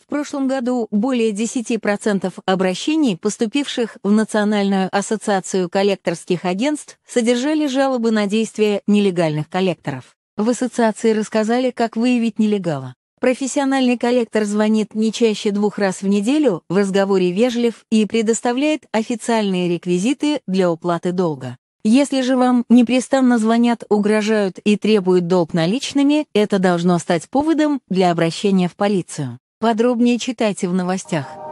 В прошлом году более 10% обращений, поступивших в Национальную ассоциацию коллекторских агентств, содержали жалобы на действия нелегальных коллекторов. В ассоциации рассказали, как выявить нелегала. Профессиональный коллектор звонит не чаще двух раз в неделю, в разговоре вежлив и предоставляет официальные реквизиты для уплаты долга. Если же вам непрестанно звонят, угрожают и требуют долг наличными, это должно стать поводом для обращения в полицию. Подробнее читайте в новостях.